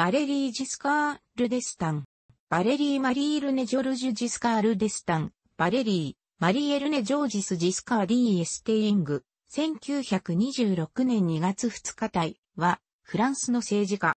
ガレリー・ジスカー・ルデスタン。バレリー・マリールネ・ジョルジュ・ジスカー・ルデスタン。バレリー、マリエルネ・ジョージス・ジスカー・ディー・エステイング。1926年2月2日体は、フランスの政治家。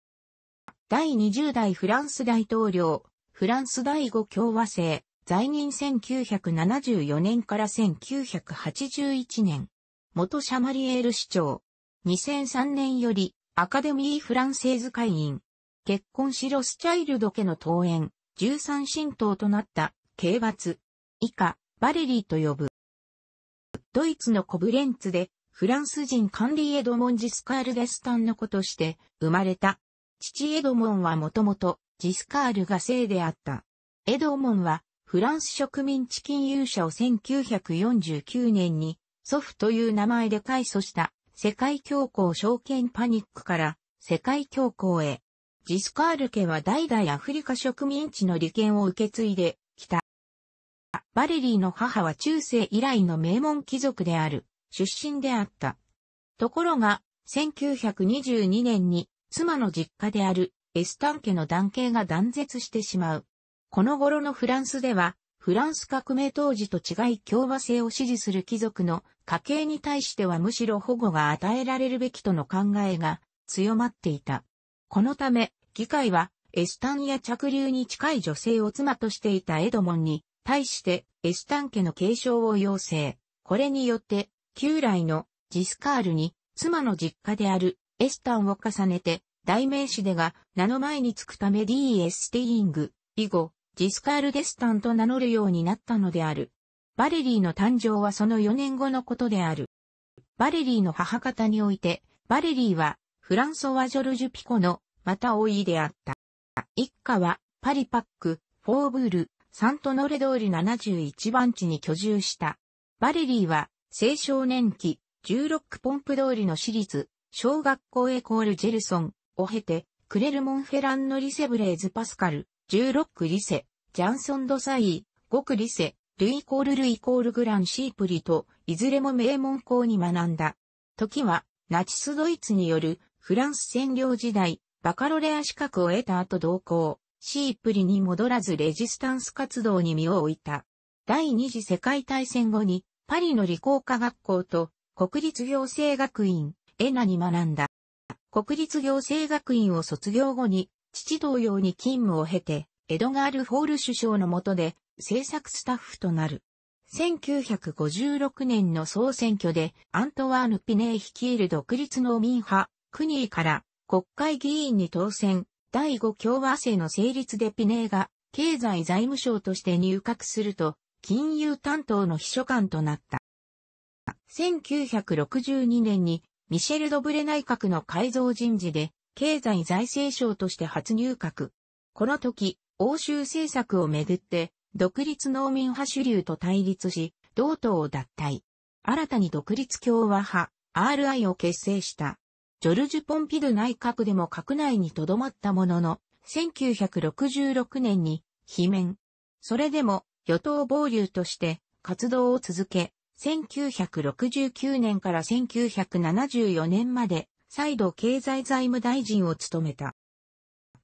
第20代フランス大統領、フランス第5共和制、在任1974年から1981年。元シャマリエール市長。2003年より、アカデミー・フランセーズ会員。結婚しロスチャイルド家の登園、13神道となった刑罰、以下、バレリーと呼ぶ。ドイツのコブレンツで、フランス人管理エドモン・ジスカール・デスタンの子として生まれた。父エドモンはもともとジスカールが姓であった。エドモンはフランス植民地金融者を1949年に祖父という名前で改祖した世界恐慌証券パニックから世界恐慌へジスカール家は代々アフリカ植民地の利権を受け継いできた。バレリーの母は中世以来の名門貴族である、出身であった。ところが、1922年に妻の実家であるエスタン家の男系が断絶してしまう。この頃のフランスでは、フランス革命当時と違い共和制を支持する貴族の家系に対してはむしろ保護が与えられるべきとの考えが強まっていた。このため、議会は、エスタンや着流に近い女性を妻としていたエドモンに、対してエスタン家の継承を要請。これによって、旧来のジスカールに、妻の実家であるエスタンを重ねて、代名詞でが名の前につくため D エスティング、以後、ジスカールデスタンと名乗るようになったのである。バレリーの誕生はその4年後のことである。バレリーの母方において、バレリーはフランソワ・ジョルジュ・ピコの、また多いであった。一家は、パリパック、フォーブール、サントノレ通り71番地に居住した。バレリーは、青少年期、16ポンプ通りの私立、小学校エコール・ジェルソンを経て、クレルモン・フェランのリセ・ブレーズ・パスカル、16区リセ、ジャンソン・ド・サイー、5区リセ、ルイコール・ルイコール・グラン・シープリと、いずれも名門校に学んだ。時は、ナチス・ドイツによるフランス占領時代、バカロレア資格を得た後同行、シープリに戻らずレジスタンス活動に身を置いた。第二次世界大戦後に、パリの理工科学校と国立行政学院、エナに学んだ。国立行政学院を卒業後に、父同様に勤務を経て、エドガール・フォール首相の下で政策スタッフとなる。1956年の総選挙でアントワーヌ・ピネー率いる独立農民派国から国会議員に当選、第5共和制の成立でピネーが経済財務省として入閣すると、金融担当の秘書官となった。1962年にミシェル・ドブレ内閣の改造人事で経済財政省として初入閣。この時、欧州政策をめぐって独立農民派主流と対立し、同党を脱退。新たに独立共和派 RI を結成した。ジョルジュ・ポンピドゥ内閣でも閣内に留まったものの、1966年に、罷免。それでも、与党暴流として活動を続け、1969年から1974年まで、再度経済財務大臣を務めた。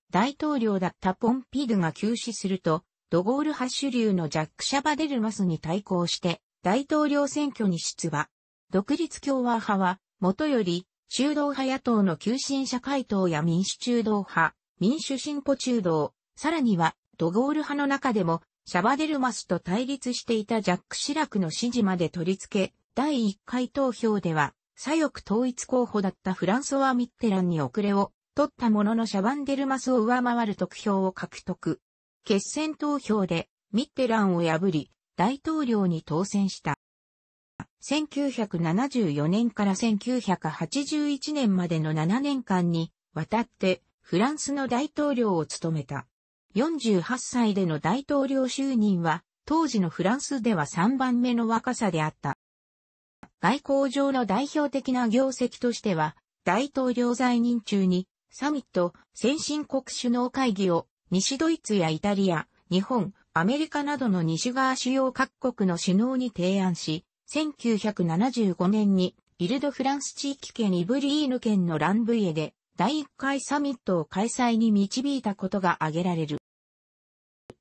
大統領だったポンピドゥが急死すると、ドゴールハッシュ流のジャック・シャバデルマスに対抗して、大統領選挙に出馬。独立共和派は、もとより、中道派野党の急進社会党や民主中道派、民主進歩中道、さらには、ドゴール派の中でも、シャバデルマスと対立していたジャック・シラクの支持まで取り付け、第1回投票では、左翼統一候補だったフランソワ・ミッテランに遅れを取ったもののシャバンデルマスを上回る得票を獲得。決選投票でミッテランを破り、大統領に当選した。1974年から1981年までの7年間に渡ってフランスの大統領を務めた。48歳での大統領就任は当時のフランスでは3番目の若さであった。外交上の代表的な業績としては大統領在任中にサミット先進国首脳会議を西ドイツやイタリア、日本、アメリカなどの西側主要各国の首脳に提案し、1975年に、イルドフランス地域圏イブリーヌ県のランブイエで、第1回サミットを開催に導いたことが挙げられる。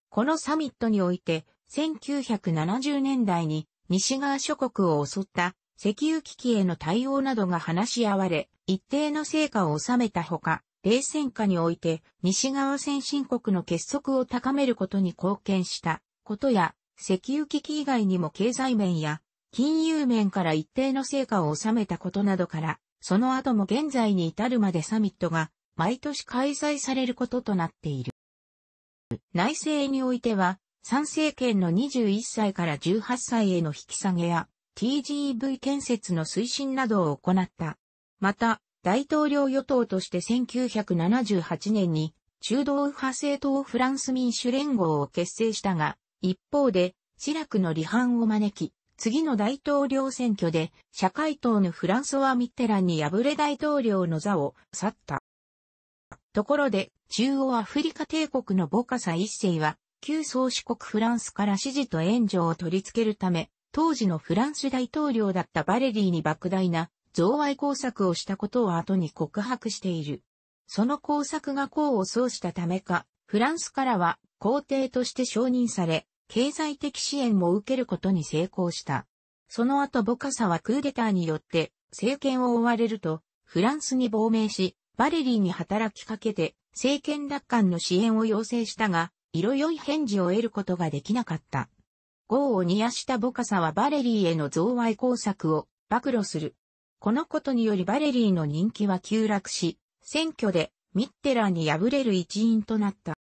このサミットにおいて、1970年代に西側諸国を襲った石油危機への対応などが話し合われ、一定の成果を収めたほか、冷戦下において西側先進国の結束を高めることに貢献したことや、石油危機以外にも経済面や金融面から一定の成果を収めたことなどから、その後も現在に至るまでサミットが毎年開催されることとなっている。内政においては、参政権の21歳から18歳への引き下げや TGV 建設の推進などを行った。また、大統領与党として1978年に中道右派政党フランス民主連合を結成したが、一方で、シラクの離反を招き、次の大統領選挙で社会党のフランソワ・ミッテランに敗れ大統領の座を去った。ところで、中央アフリカ帝国のボカサ一世は、旧宗主国フランスから支持と援助を取り付けるため、当時のフランス大統領だったバレリーに莫大な贈賄工作をしたことを後に告白している。その工作が功を奏したためか、フランスからは皇帝として承認され、経済的支援も受けることに成功した。その後ボカサはクーデターによって政権を追われると、フランスに亡命し、バレリーに働きかけて政権奪還の支援を要請したが、色良い返事を得ることができなかった。業を煮やしたボカサはバレリーへの贈賄工作を暴露する。このことによりバレリーの人気は急落し、選挙でミッテラーに敗れる一因となった。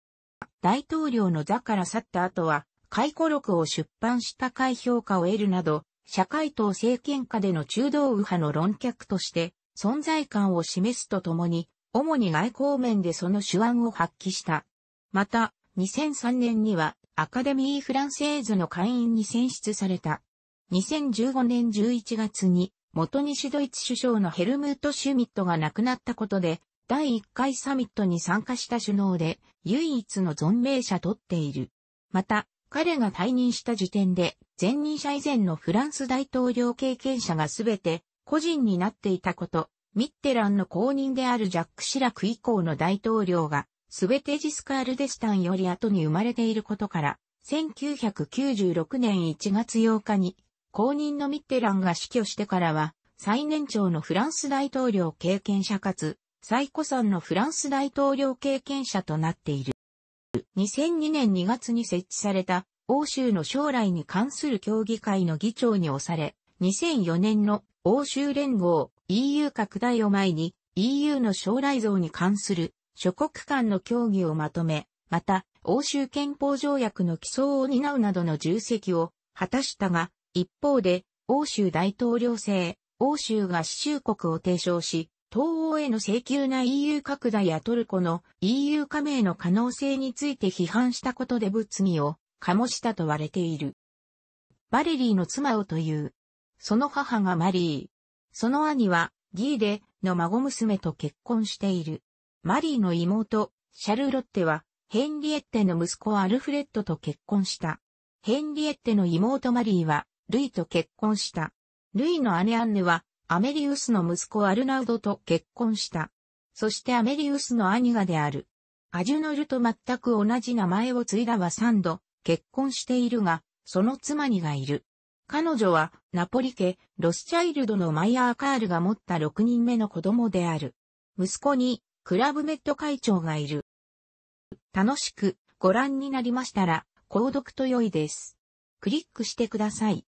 大統領の座から去った後は、回顧録を出版した回評価を得るなど、社会党政権下での中道右派の論客として存在感を示すとともに、主に外交面でその手腕を発揮した。また、2003年にはアカデミー・フランセーズの会員に選出された。2015年11月に、元西ドイツ首相のヘルムート・シュミットが亡くなったことで、第1回サミットに参加した首脳で、唯一の存命者とっている。また、彼が退任した時点で、前任者以前のフランス大統領経験者がすべて個人になっていたこと、ミッテランの後任であるジャック・シラク以降の大統領が、すべてジスカール・デスタンより後に生まれていることから、1996年1月8日に、後任のミッテランが死去してからは、最年長のフランス大統領経験者かつ、最古参のフランス大統領経験者となっている。2002年2月に設置された欧州の将来に関する協議会の議長に押され、2004年の欧州連合 EU 拡大を前に EU の将来像に関する諸国間の協議をまとめ、また欧州憲法条約の起草を担うなどの重責を果たしたが、一方で欧州大統領制、欧州が死衆国を提唱し、東欧への請求な EU 拡大やトルコの EU 加盟の可能性について批判したことで物議を醸したと割れている。バレリーの妻をという。その母がマリー。その兄はギーデの孫娘と結婚している。マリーの妹、シャルロッテはヘンリエッテの息子アルフレッドと結婚した。ヘンリエッテの妹マリーはルイと結婚した。ルイの姉アンヌはアメリウスの息子アルナウドと結婚した。そしてアメリウスの兄がである。アジュノルと全く同じ名前を継いだは3度結婚しているが、その妻にがいる。彼女はナポリ家ロスチャイルドのマイヤー・カールが持った6人目の子供である。息子にクラブメット会長がいる。楽しくご覧になりましたら、購読と良いです。クリックしてください。